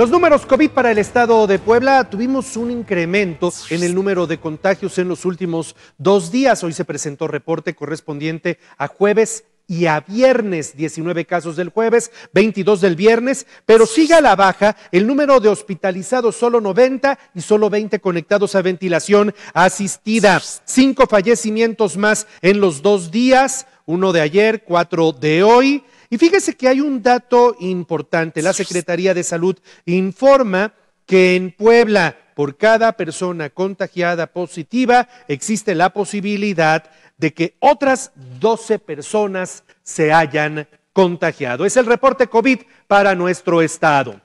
Los números COVID para el estado de Puebla tuvimos un incremento en el número de contagios en los últimos dos días. Hoy se presentó reporte correspondiente a jueves y a viernes, 19 casos del jueves, 22 del viernes, pero sigue a la baja el número de hospitalizados, solo 90 y solo 20 conectados a ventilación asistida. Cinco fallecimientos más en los dos días, uno de ayer, cuatro de hoy. Y fíjese que hay un dato importante. La Secretaría de Salud informa que en Puebla, por cada persona contagiada positiva, existe la posibilidad de que otras 12 personas se hayan contagiado. Es el reporte COVID para nuestro estado.